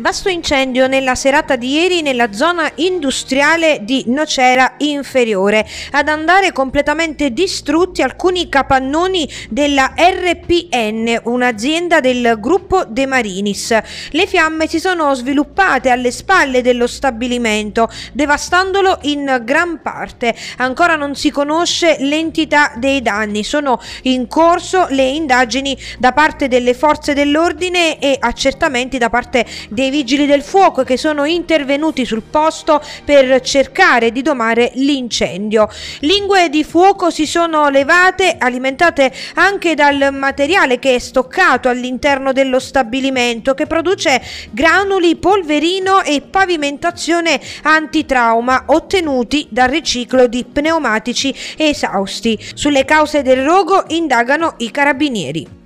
Vasto incendio nella serata di ieri nella zona industriale di Nocera Inferiore. Ad andare completamente distrutti alcuni capannoni della RPN, un'azienda del gruppo De Marinis. Le fiamme si sono sviluppate alle spalle dello stabilimento, devastandolo in gran parte. Ancora non si conosce l'entità dei danni. Sono in corso le indagini da parte delle forze dell'ordine e accertamenti da parte dei dei vigili del fuoco che sono intervenuti sul posto per cercare di domare l'incendio. Lingue di fuoco si sono levate, alimentate anche dal materiale che è stoccato all'interno dello stabilimento che produce granuli, polverino e pavimentazione antitrauma ottenuti dal riciclo di pneumatici esausti. Sulle cause del rogo indagano i carabinieri.